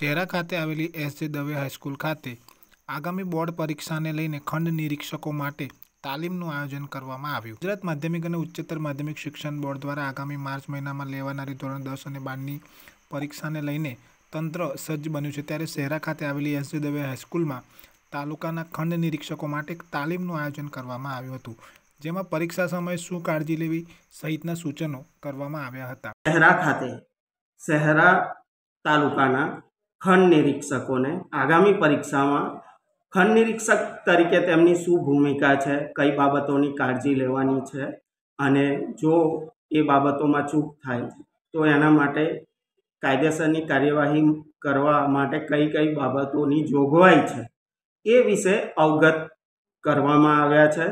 શહેરા ખાતે આવેલી એસ જે દવે હાઈસ્કૂલ ખાતે આગામી બોર્ડ પરીક્ષાને લઈને ખંડ નિરીક્ષકો માટે તાલીમનું આયોજન કરવામાં આવ્યું ગુજરાત માધ્યમિક અને ઉચ્ચતર માધ્યમિક શિક્ષણ બોર્ડ દ્વારા આગામી માર્ચ મહિનામાં લેવાનારી ધોરણ દસ અને બારની પરીક્ષાને લઈને તંત્ર સજ્જ બન્યું છે ત્યારે શહેરા ખાતે આવેલી એસ જે દવે હાઈસ્કૂલમાં તાલુકાના ખંડ નિરીક્ષકો માટે તાલીમનું આયોજન કરવામાં આવ્યું હતું જેમાં પરીક્ષા સમયે શું કાળજી લેવી સહિતના સૂચનો કરવામાં આવ્યા હતા શહેરા ખાતે શહેરા તાલુકાના ખંડ નિરીક્ષકોને આગામી પરીક્ષામાં ખંડ નિરીક્ષક તરીકે તેમની શું ભૂમિકા છે કઈ બાબતોની કાળજી લેવાની છે અને જો એ બાબતોમાં ચૂક થાય તો એના માટે કાયદેસરની કાર્યવાહી કરવા માટે કઈ કઈ બાબતોની જોગવાઈ છે એ વિશે અવગત કરવામાં આવ્યા છે